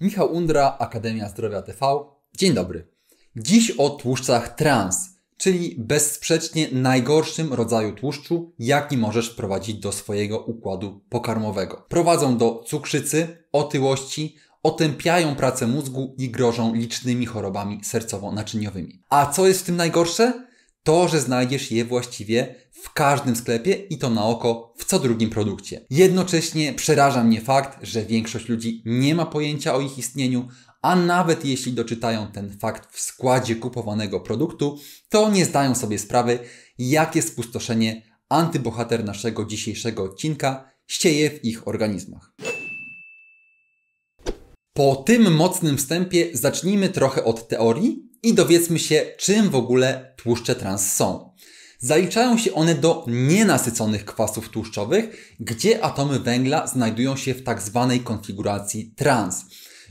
Michał Undra, Akademia Zdrowia TV. Dzień dobry. Dziś o tłuszczach trans, czyli bezsprzecznie najgorszym rodzaju tłuszczu, jaki możesz wprowadzić do swojego układu pokarmowego. Prowadzą do cukrzycy, otyłości, otępiają pracę mózgu i grożą licznymi chorobami sercowo-naczyniowymi. A co jest w tym najgorsze? to, że znajdziesz je właściwie w każdym sklepie i to na oko w co drugim produkcie. Jednocześnie przeraża mnie fakt, że większość ludzi nie ma pojęcia o ich istnieniu, a nawet jeśli doczytają ten fakt w składzie kupowanego produktu, to nie zdają sobie sprawy, jakie spustoszenie antybohater naszego dzisiejszego odcinka ścieje w ich organizmach. Po tym mocnym wstępie zacznijmy trochę od teorii, i dowiedzmy się, czym w ogóle tłuszcze trans są. Zaliczają się one do nienasyconych kwasów tłuszczowych, gdzie atomy węgla znajdują się w tak zwanej konfiguracji trans.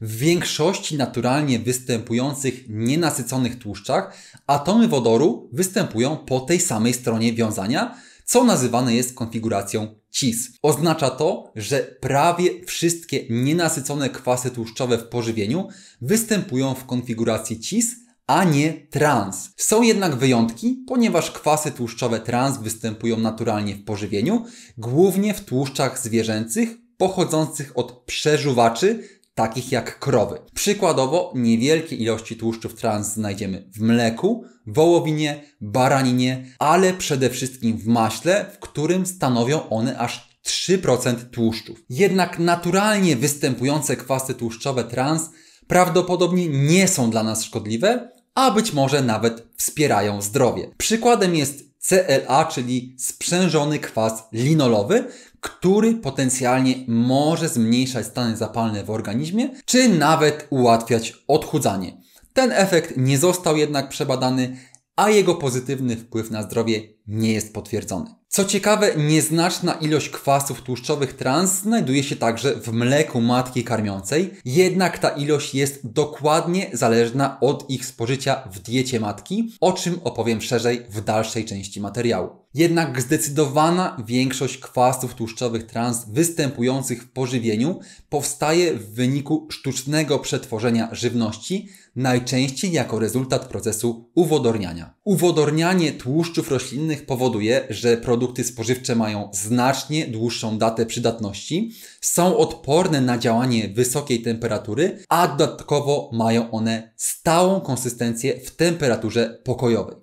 W większości naturalnie występujących nienasyconych tłuszczach atomy wodoru występują po tej samej stronie wiązania, co nazywane jest konfiguracją CIS. Oznacza to, że prawie wszystkie nienasycone kwasy tłuszczowe w pożywieniu występują w konfiguracji CIS a nie trans. Są jednak wyjątki, ponieważ kwasy tłuszczowe trans występują naturalnie w pożywieniu, głównie w tłuszczach zwierzęcych pochodzących od przeżuwaczy, takich jak krowy. Przykładowo niewielkie ilości tłuszczów trans znajdziemy w mleku, wołowinie, baraninie, ale przede wszystkim w maśle, w którym stanowią one aż 3% tłuszczów. Jednak naturalnie występujące kwasy tłuszczowe trans prawdopodobnie nie są dla nas szkodliwe, a być może nawet wspierają zdrowie. Przykładem jest CLA, czyli sprzężony kwas linolowy, który potencjalnie może zmniejszać stany zapalne w organizmie, czy nawet ułatwiać odchudzanie. Ten efekt nie został jednak przebadany, a jego pozytywny wpływ na zdrowie nie jest potwierdzony. Co ciekawe, nieznaczna ilość kwasów tłuszczowych trans znajduje się także w mleku matki karmiącej, jednak ta ilość jest dokładnie zależna od ich spożycia w diecie matki, o czym opowiem szerzej w dalszej części materiału. Jednak zdecydowana większość kwasów tłuszczowych trans występujących w pożywieniu powstaje w wyniku sztucznego przetworzenia żywności, najczęściej jako rezultat procesu uwodorniania. Uwodornianie tłuszczów roślinnych powoduje, że produkty produkty spożywcze mają znacznie dłuższą datę przydatności, są odporne na działanie wysokiej temperatury, a dodatkowo mają one stałą konsystencję w temperaturze pokojowej.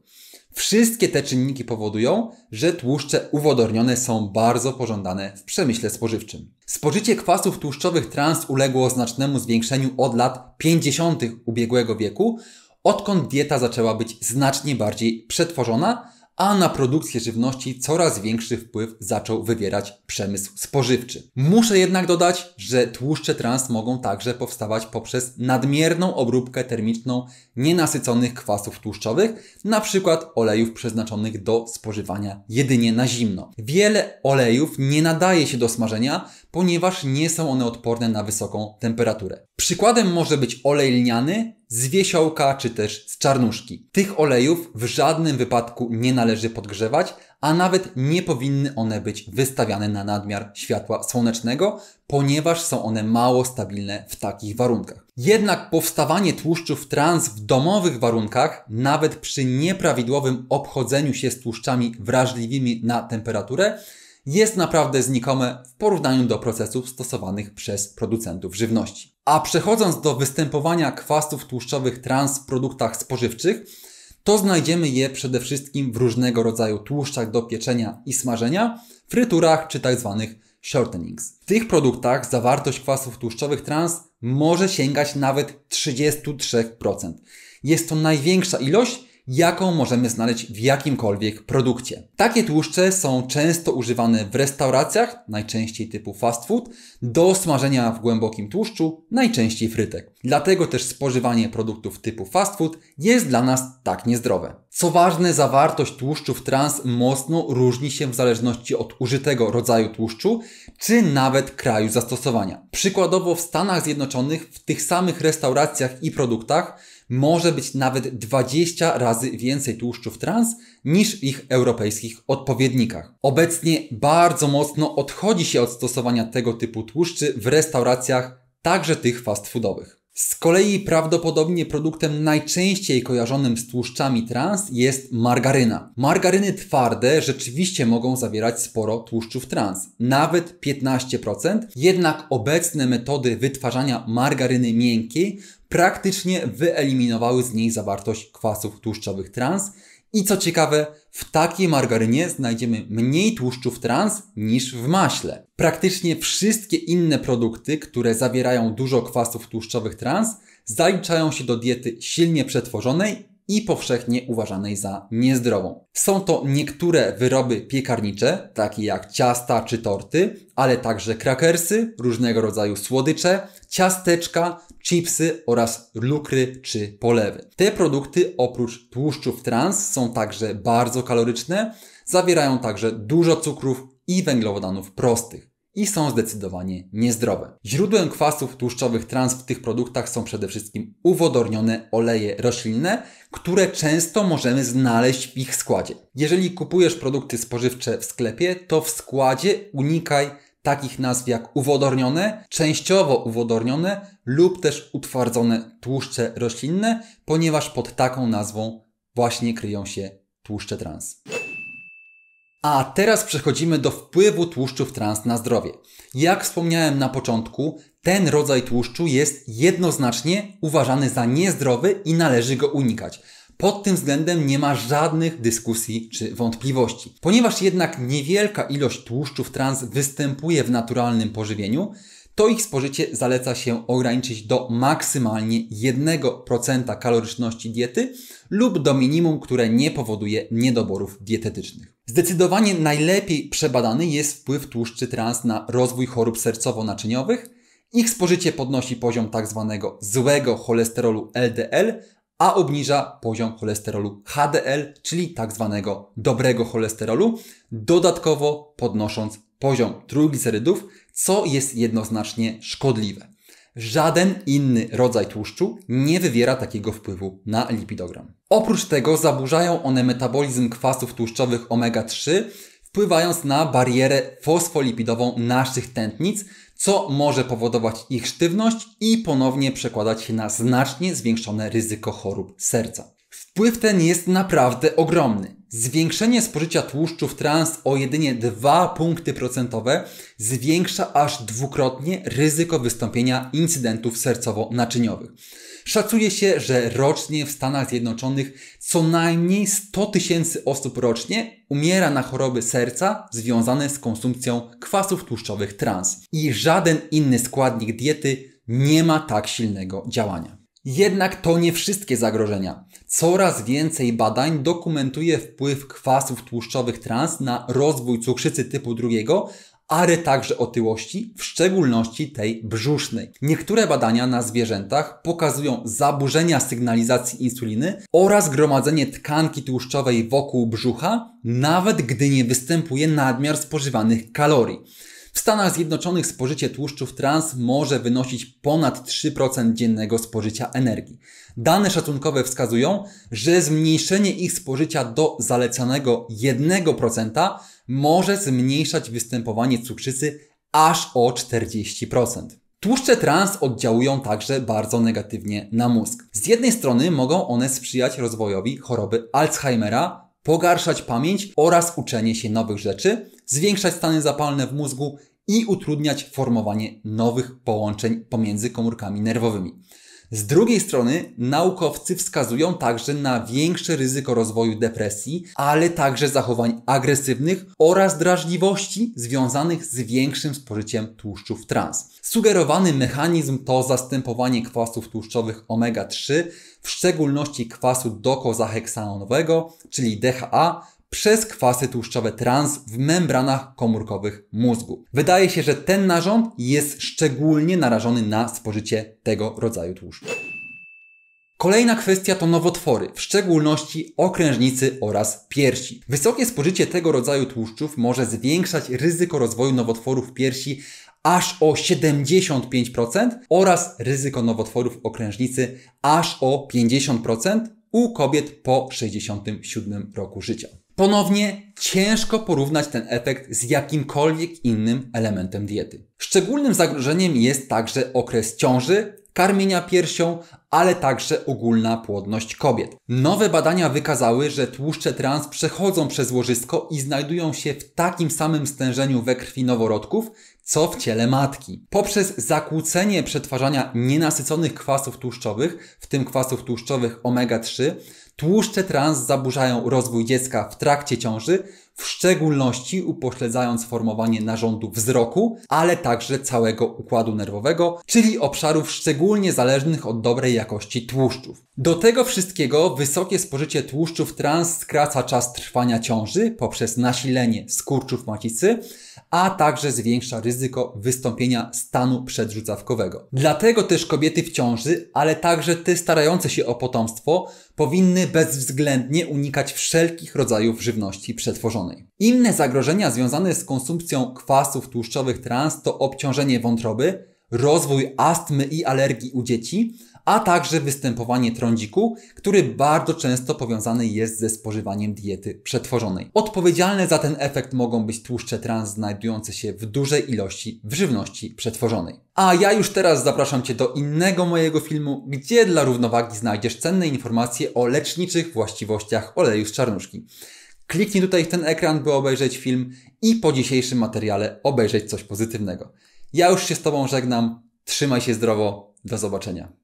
Wszystkie te czynniki powodują, że tłuszcze uwodornione są bardzo pożądane w przemyśle spożywczym. Spożycie kwasów tłuszczowych trans uległo znacznemu zwiększeniu od lat 50. ubiegłego wieku, odkąd dieta zaczęła być znacznie bardziej przetworzona, a na produkcję żywności coraz większy wpływ zaczął wywierać przemysł spożywczy. Muszę jednak dodać, że tłuszcze trans mogą także powstawać poprzez nadmierną obróbkę termiczną nienasyconych kwasów tłuszczowych, np. olejów przeznaczonych do spożywania jedynie na zimno. Wiele olejów nie nadaje się do smażenia, ponieważ nie są one odporne na wysoką temperaturę. Przykładem może być olej lniany z wiesiołka czy też z czarnuszki. Tych olejów w żadnym wypadku nie należy podgrzewać, a nawet nie powinny one być wystawiane na nadmiar światła słonecznego, ponieważ są one mało stabilne w takich warunkach. Jednak powstawanie tłuszczów trans w domowych warunkach, nawet przy nieprawidłowym obchodzeniu się z tłuszczami wrażliwymi na temperaturę, jest naprawdę znikome w porównaniu do procesów stosowanych przez producentów żywności. A przechodząc do występowania kwasów tłuszczowych trans w produktach spożywczych, to znajdziemy je przede wszystkim w różnego rodzaju tłuszczach do pieczenia i smażenia, fryturach czy tzw. Tak shortenings. W tych produktach zawartość kwasów tłuszczowych trans może sięgać nawet 33%. Jest to największa ilość, jaką możemy znaleźć w jakimkolwiek produkcie. Takie tłuszcze są często używane w restauracjach, najczęściej typu fast food, do smażenia w głębokim tłuszczu, najczęściej frytek. Dlatego też spożywanie produktów typu fast food jest dla nas tak niezdrowe. Co ważne, zawartość tłuszczów trans mocno różni się w zależności od użytego rodzaju tłuszczu, czy nawet kraju zastosowania. Przykładowo w Stanach Zjednoczonych w tych samych restauracjach i produktach może być nawet 20 razy więcej tłuszczów trans niż w ich europejskich odpowiednikach. Obecnie bardzo mocno odchodzi się od stosowania tego typu tłuszczy w restauracjach, także tych fast foodowych. Z kolei prawdopodobnie produktem najczęściej kojarzonym z tłuszczami trans jest margaryna. Margaryny twarde rzeczywiście mogą zawierać sporo tłuszczów trans, nawet 15%, jednak obecne metody wytwarzania margaryny miękkiej praktycznie wyeliminowały z niej zawartość kwasów tłuszczowych trans, i co ciekawe, w takiej margarynie znajdziemy mniej tłuszczów trans niż w maśle. Praktycznie wszystkie inne produkty, które zawierają dużo kwasów tłuszczowych trans, zaliczają się do diety silnie przetworzonej i powszechnie uważanej za niezdrową. Są to niektóre wyroby piekarnicze, takie jak ciasta czy torty, ale także krakersy, różnego rodzaju słodycze, ciasteczka, chipsy oraz lukry czy polewy. Te produkty oprócz tłuszczów trans są także bardzo kaloryczne, zawierają także dużo cukrów i węglowodanów prostych i są zdecydowanie niezdrowe. Źródłem kwasów tłuszczowych trans w tych produktach są przede wszystkim uwodornione oleje roślinne, które często możemy znaleźć w ich składzie. Jeżeli kupujesz produkty spożywcze w sklepie, to w składzie unikaj takich nazw jak uwodornione, częściowo uwodornione lub też utwardzone tłuszcze roślinne, ponieważ pod taką nazwą właśnie kryją się tłuszcze trans. A teraz przechodzimy do wpływu tłuszczów trans na zdrowie. Jak wspomniałem na początku, ten rodzaj tłuszczu jest jednoznacznie uważany za niezdrowy i należy go unikać. Pod tym względem nie ma żadnych dyskusji czy wątpliwości. Ponieważ jednak niewielka ilość tłuszczów trans występuje w naturalnym pożywieniu, to ich spożycie zaleca się ograniczyć do maksymalnie 1% kaloryczności diety lub do minimum, które nie powoduje niedoborów dietetycznych. Zdecydowanie najlepiej przebadany jest wpływ tłuszczy trans na rozwój chorób sercowo-naczyniowych. Ich spożycie podnosi poziom tzw. Tak złego cholesterolu LDL, a obniża poziom cholesterolu HDL, czyli tak zwanego dobrego cholesterolu, dodatkowo podnosząc poziom trójglicerydów, co jest jednoznacznie szkodliwe. Żaden inny rodzaj tłuszczu nie wywiera takiego wpływu na lipidogram. Oprócz tego zaburzają one metabolizm kwasów tłuszczowych omega-3, wpływając na barierę fosfolipidową naszych tętnic, co może powodować ich sztywność i ponownie przekładać się na znacznie zwiększone ryzyko chorób serca. Wpływ ten jest naprawdę ogromny. Zwiększenie spożycia tłuszczów trans o jedynie 2 punkty procentowe zwiększa aż dwukrotnie ryzyko wystąpienia incydentów sercowo-naczyniowych. Szacuje się, że rocznie w Stanach Zjednoczonych co najmniej 100 tysięcy osób rocznie umiera na choroby serca związane z konsumpcją kwasów tłuszczowych trans. I żaden inny składnik diety nie ma tak silnego działania. Jednak to nie wszystkie zagrożenia. Coraz więcej badań dokumentuje wpływ kwasów tłuszczowych trans na rozwój cukrzycy typu drugiego ale także otyłości, w szczególności tej brzusznej. Niektóre badania na zwierzętach pokazują zaburzenia sygnalizacji insuliny oraz gromadzenie tkanki tłuszczowej wokół brzucha, nawet gdy nie występuje nadmiar spożywanych kalorii. W Stanach Zjednoczonych spożycie tłuszczów trans może wynosić ponad 3% dziennego spożycia energii. Dane szacunkowe wskazują, że zmniejszenie ich spożycia do zalecanego 1% może zmniejszać występowanie cukrzycy aż o 40%. Tłuszcze trans oddziałują także bardzo negatywnie na mózg. Z jednej strony mogą one sprzyjać rozwojowi choroby Alzheimera, pogarszać pamięć oraz uczenie się nowych rzeczy, zwiększać stany zapalne w mózgu i utrudniać formowanie nowych połączeń pomiędzy komórkami nerwowymi. Z drugiej strony naukowcy wskazują także na większe ryzyko rozwoju depresji, ale także zachowań agresywnych oraz drażliwości związanych z większym spożyciem tłuszczów trans. Sugerowany mechanizm to zastępowanie kwasów tłuszczowych omega-3, w szczególności kwasu dokozaheksanowego, czyli DHA, przez kwasy tłuszczowe trans w membranach komórkowych mózgu. Wydaje się, że ten narząd jest szczególnie narażony na spożycie tego rodzaju tłuszczu. Kolejna kwestia to nowotwory, w szczególności okrężnicy oraz piersi. Wysokie spożycie tego rodzaju tłuszczów może zwiększać ryzyko rozwoju nowotworów piersi aż o 75% oraz ryzyko nowotworów okrężnicy aż o 50% u kobiet po 67 roku życia. Ponownie ciężko porównać ten efekt z jakimkolwiek innym elementem diety. Szczególnym zagrożeniem jest także okres ciąży, karmienia piersią, ale także ogólna płodność kobiet. Nowe badania wykazały, że tłuszcze trans przechodzą przez łożysko i znajdują się w takim samym stężeniu we krwi noworodków, co w ciele matki. Poprzez zakłócenie przetwarzania nienasyconych kwasów tłuszczowych, w tym kwasów tłuszczowych omega-3, Tłuszcze trans zaburzają rozwój dziecka w trakcie ciąży, w szczególności upośledzając formowanie narządu wzroku, ale także całego układu nerwowego, czyli obszarów szczególnie zależnych od dobrej jakości tłuszczów. Do tego wszystkiego wysokie spożycie tłuszczów trans skraca czas trwania ciąży poprzez nasilenie skurczów macicy, a także zwiększa ryzyko wystąpienia stanu przedrzucawkowego. Dlatego też kobiety w ciąży, ale także te starające się o potomstwo, powinny bezwzględnie unikać wszelkich rodzajów żywności przetworzonej. Inne zagrożenia związane z konsumpcją kwasów tłuszczowych trans to obciążenie wątroby, rozwój astmy i alergii u dzieci, a także występowanie trądziku, który bardzo często powiązany jest ze spożywaniem diety przetworzonej. Odpowiedzialne za ten efekt mogą być tłuszcze trans znajdujące się w dużej ilości w żywności przetworzonej. A ja już teraz zapraszam Cię do innego mojego filmu, gdzie dla równowagi znajdziesz cenne informacje o leczniczych właściwościach oleju z czarnuszki. Kliknij tutaj w ten ekran, by obejrzeć film i po dzisiejszym materiale obejrzeć coś pozytywnego. Ja już się z Tobą żegnam. Trzymaj się zdrowo. Do zobaczenia.